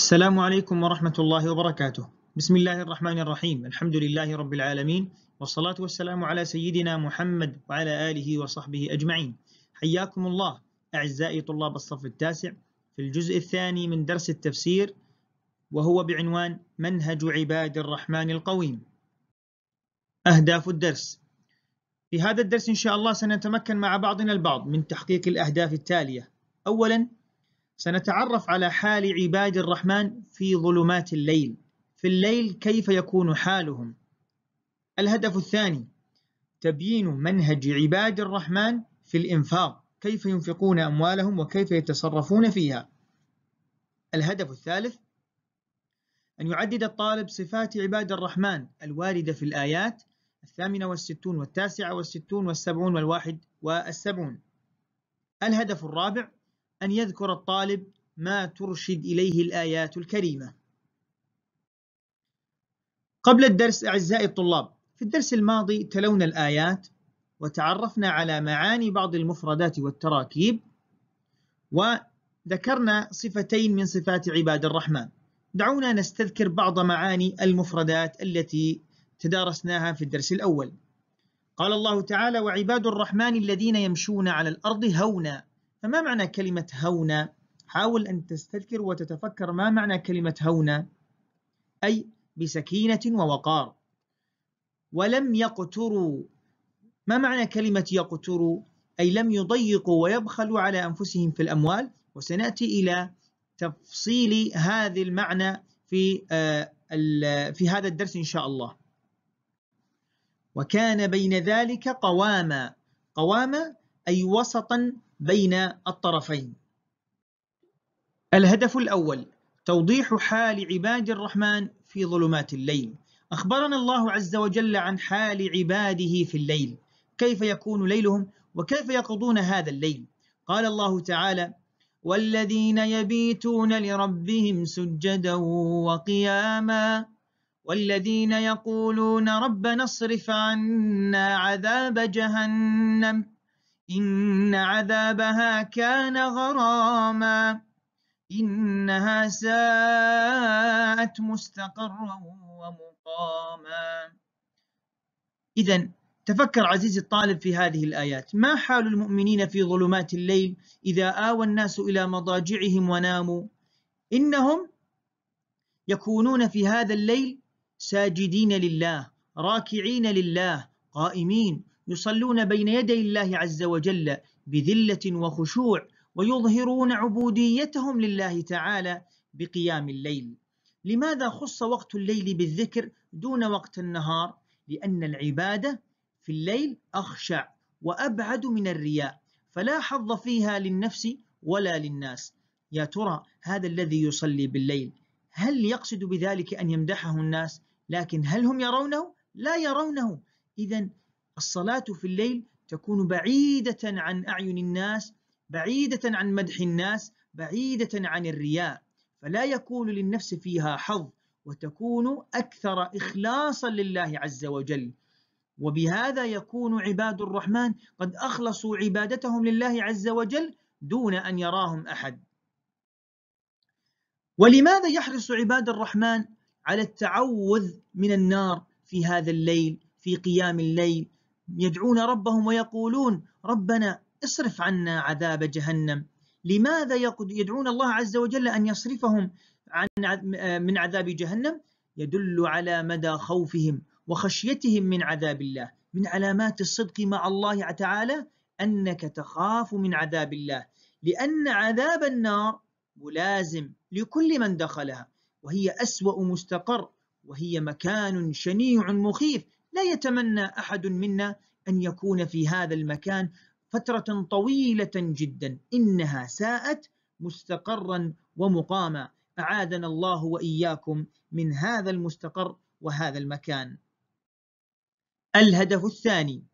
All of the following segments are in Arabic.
السلام عليكم ورحمة الله وبركاته بسم الله الرحمن الرحيم الحمد لله رب العالمين والصلاة والسلام على سيدنا محمد وعلى آله وصحبه أجمعين حياكم الله أعزائي طلاب الصف التاسع في الجزء الثاني من درس التفسير وهو بعنوان منهج عباد الرحمن القويم أهداف الدرس في هذا الدرس إن شاء الله سنتمكن مع بعضنا البعض من تحقيق الأهداف التالية أولاً سنتعرف على حال عباد الرحمن في ظلمات الليل في الليل كيف يكون حالهم الهدف الثاني تبيين منهج عباد الرحمن في الإنفاق كيف ينفقون أموالهم وكيف يتصرفون فيها الهدف الثالث أن يعدد الطالب صفات عباد الرحمن الواردة في الآيات الثامنة والستون والتاسعة والستون والسبعون والواحد والسبعون الهدف الرابع أن يذكر الطالب ما ترشد إليه الآيات الكريمة قبل الدرس أعزائي الطلاب في الدرس الماضي تلونا الآيات وتعرفنا على معاني بعض المفردات والتراكيب وذكرنا صفتين من صفات عباد الرحمن دعونا نستذكر بعض معاني المفردات التي تدارسناها في الدرس الأول قال الله تعالى وعباد الرحمن الذين يمشون على الأرض هونا فما معنى كلمة هونة؟ حاول أن تستذكر وتتفكر ما معنى كلمة هونة؟ أي بسكينة ووقار ولم يقتروا ما معنى كلمة يقتروا أي لم يضيقوا ويبخلوا على أنفسهم في الأموال وسنأتي إلى تفصيل هذا المعنى في آه، في هذا الدرس إن شاء الله وكان بين ذلك قواما قواما أي وسطا بين الطرفين الهدف الأول توضيح حال عباد الرحمن في ظلمات الليل أخبرنا الله عز وجل عن حال عباده في الليل كيف يكون ليلهم وكيف يقضون هذا الليل قال الله تعالى والذين يبيتون لربهم سجدا وقياما والذين يقولون ربنا اصرف عنا عذاب جهنم إن عذابها كان غراما إنها ساءت مستقرا ومقاما إذا تفكر عزيزي الطالب في هذه الآيات ما حال المؤمنين في ظلمات الليل إذا آوى الناس إلى مضاجعهم وناموا إنهم يكونون في هذا الليل ساجدين لله راكعين لله قائمين يصلون بين يدي الله عز وجل بذلة وخشوع ويظهرون عبوديتهم لله تعالى بقيام الليل لماذا خص وقت الليل بالذكر دون وقت النهار؟ لأن العبادة في الليل أخشع وأبعد من الرياء فلا حظ فيها للنفس ولا للناس يا ترى هذا الذي يصلي بالليل هل يقصد بذلك أن يمدحه الناس لكن هل هم يرونه؟ لا يرونه إذا الصلاة في الليل تكون بعيدة عن أعين الناس بعيدة عن مدح الناس بعيدة عن الرياء فلا يكون للنفس فيها حظ وتكون أكثر إخلاصا لله عز وجل وبهذا يكون عباد الرحمن قد أخلصوا عبادتهم لله عز وجل دون أن يراهم أحد ولماذا يحرص عباد الرحمن على التعوذ من النار في هذا الليل في قيام الليل يدعون ربهم ويقولون ربنا اصرف عنا عذاب جهنم لماذا يدعون الله عز وجل أن يصرفهم عن من عذاب جهنم يدل على مدى خوفهم وخشيتهم من عذاب الله من علامات الصدق مع الله تعالى أنك تخاف من عذاب الله لأن عذاب النار ملازم لكل من دخلها وهي أسوأ مستقر وهي مكان شنيع مخيف لا يتمنى أحد منا أن يكون في هذا المكان فترة طويلة جدا إنها ساءت مستقرا ومقاما أعادنا الله وإياكم من هذا المستقر وهذا المكان الهدف الثاني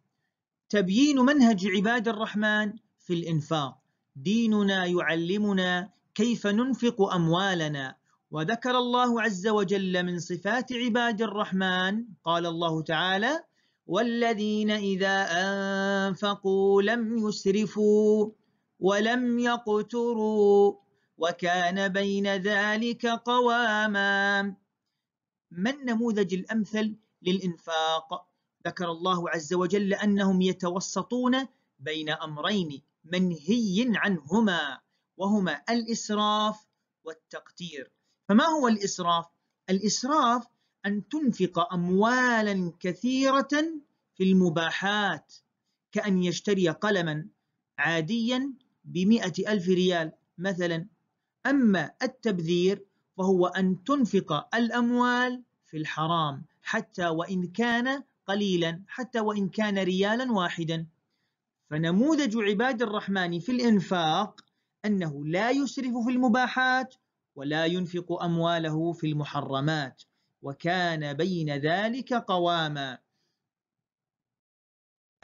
تبيين منهج عباد الرحمن في الإنفاق ديننا يعلمنا كيف ننفق أموالنا وذكر الله عز وجل من صفات عباد الرحمن قال الله تعالى والذين إذا أنفقوا لم يسرفوا ولم يقتروا وكان بين ذلك قواما ما النموذج الأمثل للإنفاق؟ ذكر الله عز وجل أنهم يتوسطون بين أمرين منهي عنهما وهما الإسراف والتقتير فما هو الإسراف؟ الإسراف أن تنفق أموالا كثيرة في المباحات كأن يشتري قلما عاديا بمئة ألف ريال مثلا أما التبذير فهو أن تنفق الأموال في الحرام حتى وإن كان قليلا حتى وإن كان ريالا واحدا فنموذج عباد الرحمن في الإنفاق أنه لا يسرف في المباحات ولا ينفق أمواله في المحرمات وكان بين ذلك قواما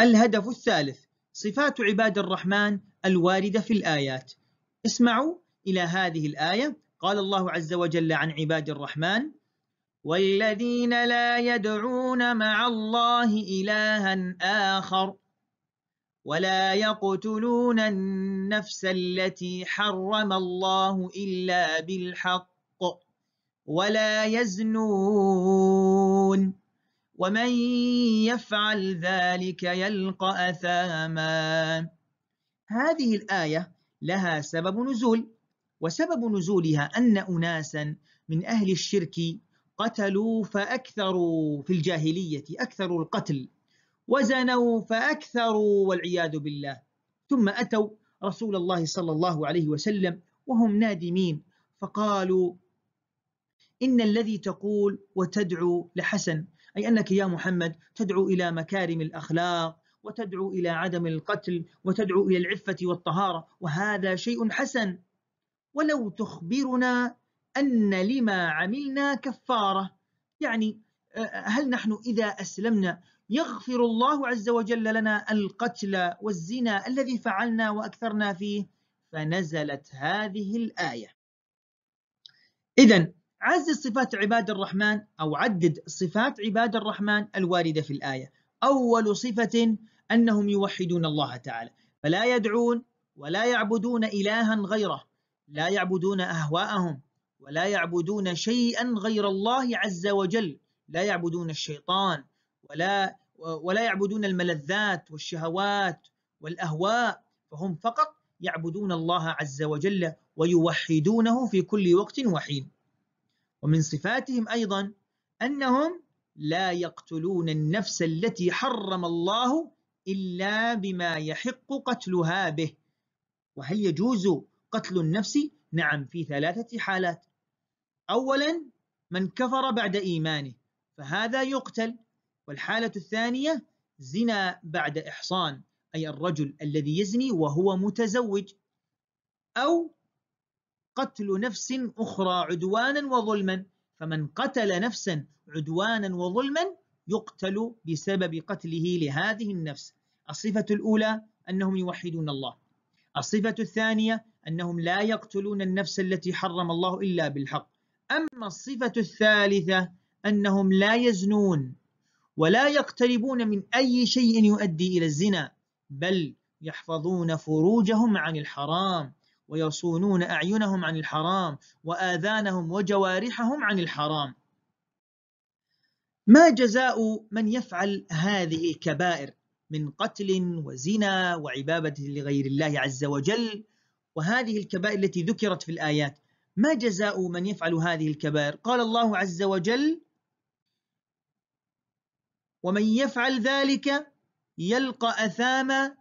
الهدف الثالث صفات عباد الرحمن الواردة في الآيات اسمعوا إلى هذه الآية قال الله عز وجل عن عباد الرحمن والذين لا يدعون مع الله إلها آخر ولا يقتلون النفس التي حرم الله إلا بالحق ولا يزنون ومن يفعل ذلك يلقى أثاما هذه الآية لها سبب نزول وسبب نزولها أن أناسا من أهل الشرك قتلوا فأكثروا في الجاهلية أكثروا القتل وزنوا فأكثروا والعياذ بالله ثم أتوا رسول الله صلى الله عليه وسلم وهم نادمين فقالوا إن الذي تقول وتدعو لحسن أي أنك يا محمد تدعو إلى مكارم الأخلاق وتدعو إلى عدم القتل وتدعو إلى العفة والطهارة وهذا شيء حسن ولو تخبرنا أن لما عملنا كفارة يعني هل نحن إذا أسلمنا يغفر الله عز وجل لنا القتل والزنا الذي فعلنا وأكثرنا فيه فنزلت هذه الآية إذا عزز صفات عباد الرحمن أو عدد صفات عباد الرحمن الواردة في الآية أول صفة أنهم يوحدون الله تعالى فلا يدعون ولا يعبدون إلها غيره لا يعبدون أهواءهم ولا يعبدون شيئا غير الله عز وجل لا يعبدون الشيطان ولا ولا يعبدون الملذات والشهوات والأهواء فهم فقط يعبدون الله عز وجل ويوحدونه في كل وقت وحين ومن صفاتهم أيضا أنهم لا يقتلون النفس التي حرم الله إلا بما يحق قتلها به وهل يجوز قتل النفس؟ نعم في ثلاثة حالات أولا من كفر بعد إيمانه فهذا يقتل والحالة الثانية زنا بعد إحصان أي الرجل الذي يزني وهو متزوج أو قتل نفس أخرى عدوانا وظلما فمن قتل نفسا عدوانا وظلما يقتل بسبب قتله لهذه النفس الصفة الأولى أنهم يوحدون الله الصفة الثانية أنهم لا يقتلون النفس التي حرم الله إلا بالحق أما الصفة الثالثة أنهم لا يزنون ولا يقتربون من أي شيء يؤدي إلى الزنا بل يحفظون فروجهم عن الحرام ويصونون أعينهم عن الحرام وآذانهم وجوارحهم عن الحرام ما جزاء من يفعل هذه الكبائر من قتل وزنا وعبادة لغير الله عز وجل وهذه الكبائر التي ذكرت في الآيات ما جزاء من يفعل هذه الكبائر قال الله عز وجل ومن يفعل ذلك يلقى أثاما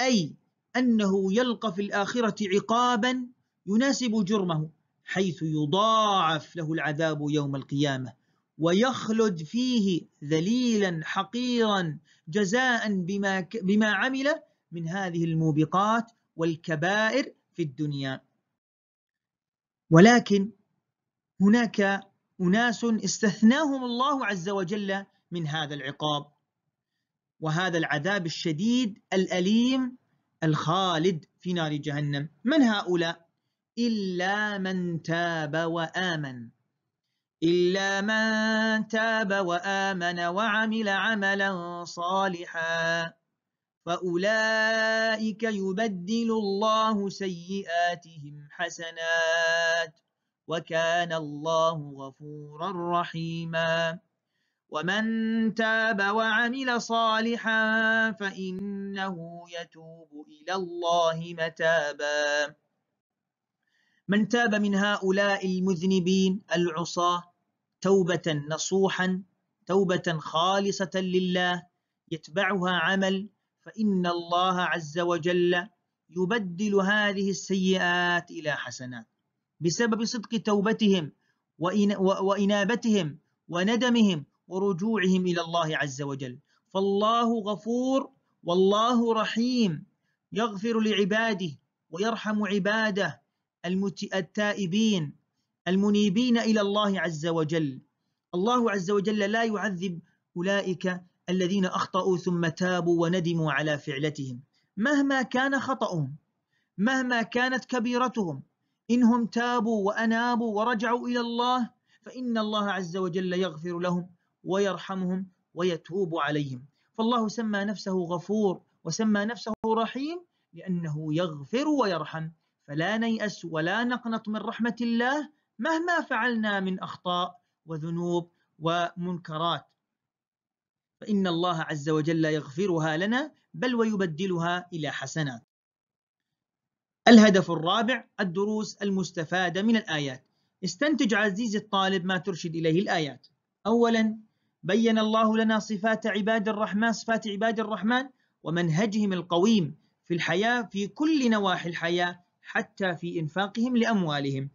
أي أنه يلقى في الآخرة عقابا يناسب جرمه حيث يضاعف له العذاب يوم القيامة ويخلد فيه ذليلا حقيرا جزاء بما, بما عمل من هذه الموبقات والكبائر في الدنيا ولكن هناك أناس استثناهم الله عز وجل من هذا العقاب وهذا العذاب الشديد الأليم الخالد في نار جهنم من هؤلاء إلا من تاب وآمن إلا من تاب وآمن وعمل عملا صالحا فأولئك يبدل الله سيئاتهم حسنات وكان الله غفورا رحيما ومن تاب وعمل صالحا فإنه يتوب إلى الله متابا من تاب من هؤلاء المذنبين العصاة توبة نصوحا توبة خالصة لله يتبعها عمل فإن الله عز وجل يبدل هذه السيئات إلى حسنات بسبب صدق توبتهم وإنابتهم وندمهم ورجوعهم إلى الله عز وجل فالله غفور والله رحيم يغفر لعباده ويرحم عباده التائبين المنيبين إلى الله عز وجل الله عز وجل لا يعذب أولئك الذين أخطأوا ثم تابوا وندموا على فعلتهم مهما كان خطأهم مهما كانت كبيرتهم إنهم تابوا وأنابوا ورجعوا إلى الله فإن الله عز وجل يغفر لهم ويرحمهم ويتوب عليهم فالله سمى نفسه غفور وسمى نفسه رحيم لأنه يغفر ويرحم فلا نيأس ولا نقنط من رحمة الله مهما فعلنا من أخطاء وذنوب ومنكرات فإن الله عز وجل يغفرها لنا بل ويبدلها إلى حسنات الهدف الرابع الدروس المستفادة من الآيات استنتج عزيزي الطالب ما ترشد إليه الآيات أولاً بين الله لنا صفات عباد الرحمن صفات عباد الرحمن ومنهجهم القويم في الحياة في كل نواحي الحياة حتى في إنفاقهم لأموالهم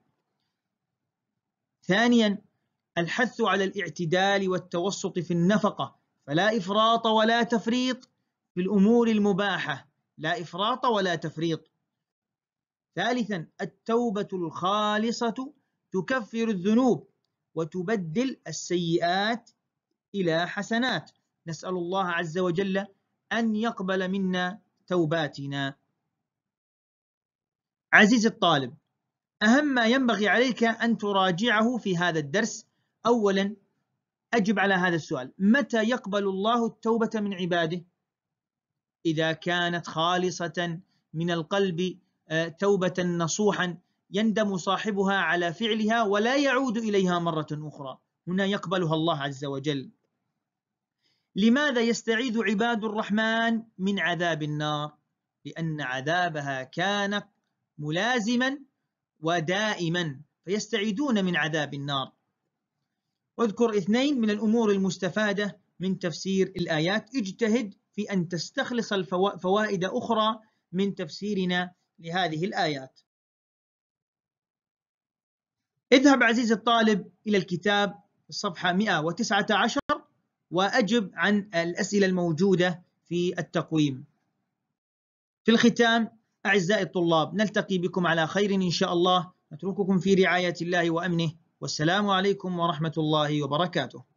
ثانيا الحث على الاعتدال والتوسط في النفقة فلا إفراط ولا تفريط في الأمور المباحة لا إفراط ولا تفريط ثالثا التوبة الخالصة تكفر الذنوب وتبدل السيئات إلى حسنات نسأل الله عز وجل أن يقبل منا توباتنا عزيزي الطالب أهم ما ينبغي عليك أن تراجعه في هذا الدرس أولا أجب على هذا السؤال متى يقبل الله التوبة من عباده؟ إذا كانت خالصة من القلب آه، توبة نصوحا يندم صاحبها على فعلها ولا يعود إليها مرة أخرى هنا يقبلها الله عز وجل لماذا يستعيد عباد الرحمن من عذاب النار لأن عذابها كان ملازما ودائما فيستعيدون من عذاب النار واذكر اثنين من الأمور المستفادة من تفسير الآيات اجتهد في أن تستخلص فوائد أخرى من تفسيرنا لهذه الآيات اذهب عزيزي الطالب إلى الكتاب الصفحة 119 وأجب عن الأسئلة الموجودة في التقويم في الختام أعزائي الطلاب نلتقي بكم على خير إن شاء الله نترككم في رعاية الله وأمنه والسلام عليكم ورحمة الله وبركاته